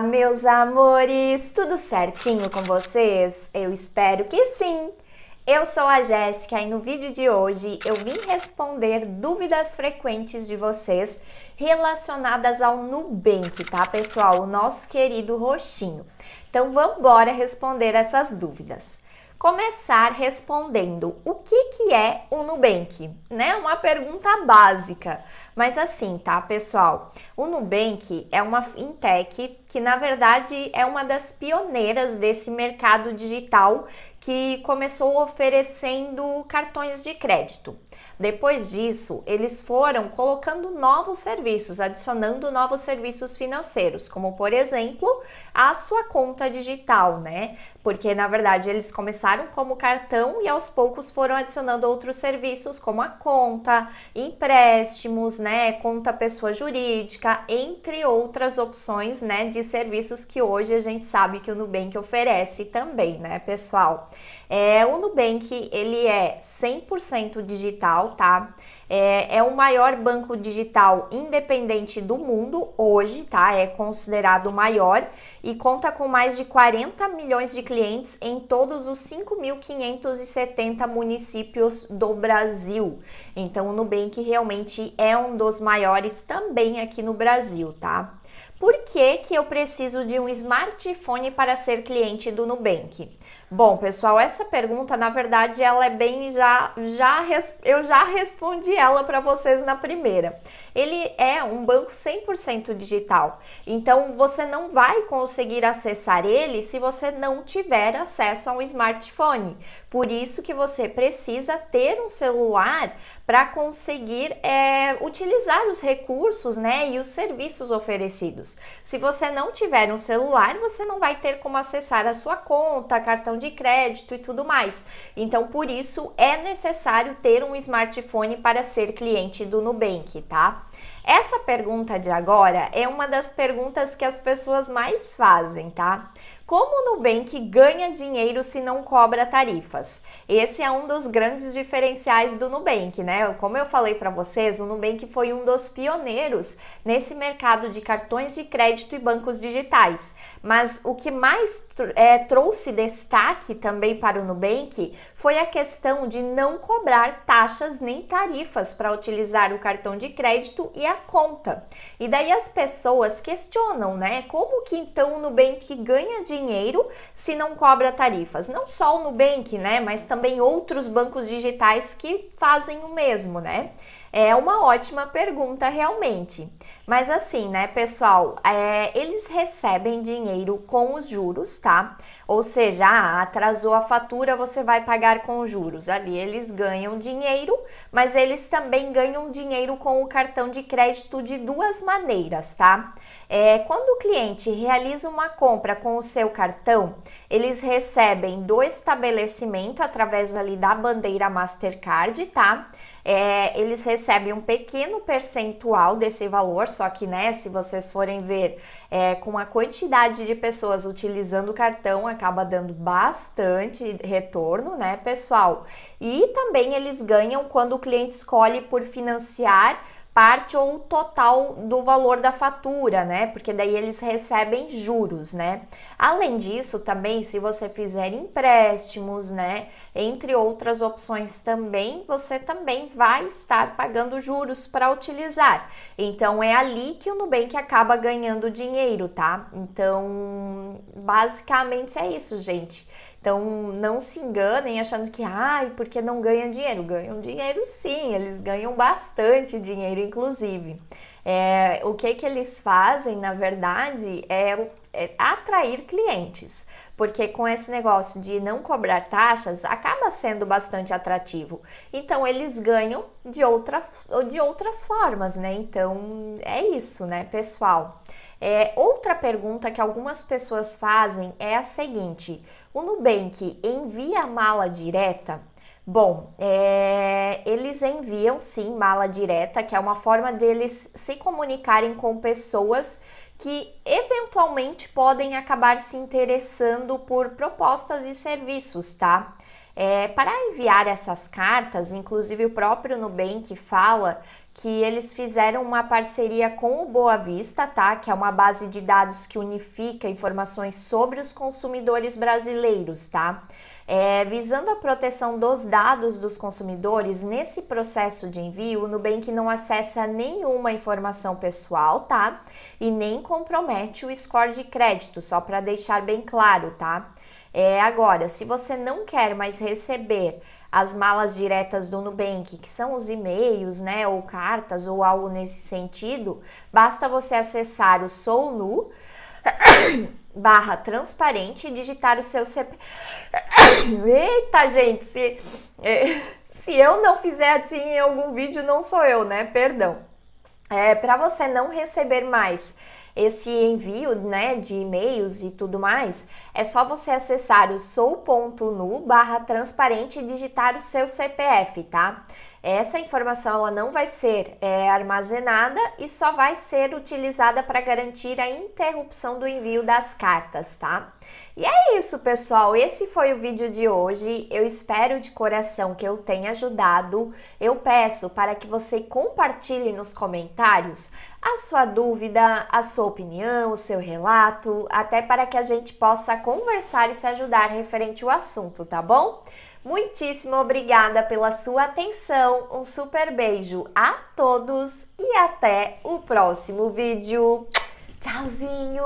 Olá, meus amores! Tudo certinho com vocês? Eu espero que sim! Eu sou a Jéssica e no vídeo de hoje eu vim responder dúvidas frequentes de vocês relacionadas ao Nubank, tá pessoal? O nosso querido roxinho. Então vamos embora responder essas dúvidas começar respondendo o que, que é o Nubank, né? Uma pergunta básica, mas assim, tá, pessoal? O Nubank é uma fintech que, na verdade, é uma das pioneiras desse mercado digital que começou oferecendo cartões de crédito. Depois disso, eles foram colocando novos serviços, adicionando novos serviços financeiros, como por exemplo, a sua conta digital, né? Porque na verdade eles começaram como cartão e aos poucos foram adicionando outros serviços, como a conta, empréstimos, né, conta pessoa jurídica, entre outras opções, né, de serviços que hoje a gente sabe que o Nubank oferece também, né, pessoal? É, o Nubank, ele é 100% digital, tá? É, é o maior banco digital independente do mundo hoje, tá? É considerado o maior e conta com mais de 40 milhões de clientes em todos os 5.570 municípios do Brasil. Então o Nubank realmente é um dos maiores também aqui no Brasil, tá? Por que, que eu preciso de um smartphone para ser cliente do Nubank? Bom, pessoal, essa pergunta, na verdade, ela é bem já, já eu já respondi ela para vocês na primeira. Ele é um banco 100% digital. Então, você não vai conseguir acessar ele se você não tiver acesso a um smartphone. Por isso que você precisa ter um celular para conseguir é, utilizar os recursos, né, e os serviços oferecidos. Se você não tiver um celular, você não vai ter como acessar a sua conta, cartão de crédito e tudo mais. Então, por isso é necessário ter um smartphone para ser cliente do Nubank, tá? Essa pergunta de agora é uma das perguntas que as pessoas mais fazem, tá? Como o Nubank ganha dinheiro se não cobra tarifas? Esse é um dos grandes diferenciais do Nubank, né? Como eu falei para vocês, o Nubank foi um dos pioneiros nesse mercado de cartões de crédito e bancos digitais. Mas o que mais é, trouxe destaque também para o Nubank foi a questão de não cobrar taxas nem tarifas para utilizar o cartão de crédito e a conta. E daí as pessoas questionam, né? Como que então o Nubank ganha dinheiro? dinheiro se não cobra tarifas. Não só o Nubank, né? Mas também outros bancos digitais que fazem o mesmo, né? É uma ótima pergunta, realmente. Mas assim, né, pessoal, é, eles recebem dinheiro com os juros, tá? Ou seja, ah, atrasou a fatura, você vai pagar com juros. Ali eles ganham dinheiro, mas eles também ganham dinheiro com o cartão de crédito de duas maneiras, tá? É, quando o cliente realiza uma compra com o seu cartão, eles recebem do estabelecimento através ali da bandeira Mastercard, tá? É, eles recebem recebe um pequeno percentual desse valor, só que, né, se vocês forem ver é, com a quantidade de pessoas utilizando o cartão, acaba dando bastante retorno, né, pessoal? E também eles ganham quando o cliente escolhe por financiar parte ou total do valor da fatura, né? Porque daí eles recebem juros, né? Além disso, também se você fizer empréstimos, né, entre outras opções também, você também vai estar pagando juros para utilizar. Então é ali que o Nubank acaba ganhando dinheiro, tá? Então, basicamente é isso, gente. Então não se enganem achando que, ai, porque não ganham dinheiro. Ganham dinheiro sim, eles ganham bastante dinheiro, inclusive. É, o que, que eles fazem, na verdade, é, é atrair clientes porque com esse negócio de não cobrar taxas acaba sendo bastante atrativo. Então eles ganham de outras de outras formas, né? Então é isso, né, pessoal? É, outra pergunta que algumas pessoas fazem é a seguinte: o Nubank envia mala direta? Bom, é, eles enviam sim mala direta, que é uma forma deles se comunicarem com pessoas que eventualmente podem acabar se interessando por propostas e serviços, tá? É, para enviar essas cartas, inclusive o próprio Nubank fala que eles fizeram uma parceria com o Boa Vista, tá? Que é uma base de dados que unifica informações sobre os consumidores brasileiros, tá? É, visando a proteção dos dados dos consumidores, nesse processo de envio, o Nubank não acessa nenhuma informação pessoal, tá? E nem compromete o score de crédito, só para deixar bem claro, tá? É, agora, se você não quer mais receber as malas diretas do Nubank, que são os e-mails, né, ou cartas ou algo nesse sentido, basta você acessar o Sou Nu barra transparente e digitar o seu CP. Eita, gente, se, é, se eu não fizer a TIM em algum vídeo, não sou eu, né? Perdão. É, para você não receber mais esse envio né, de e-mails e tudo mais, é só você acessar o sou.nu barra transparente e digitar o seu CPF, tá? Essa informação ela não vai ser é, armazenada e só vai ser utilizada para garantir a interrupção do envio das cartas, tá? E é isso, pessoal. Esse foi o vídeo de hoje. Eu espero de coração que eu tenha ajudado. Eu peço para que você compartilhe nos comentários a sua dúvida, a sua opinião, o seu relato, até para que a gente possa conversar e se ajudar referente ao assunto, tá bom? Muitíssimo obrigada pela sua atenção, um super beijo a todos e até o próximo vídeo. Tchauzinho!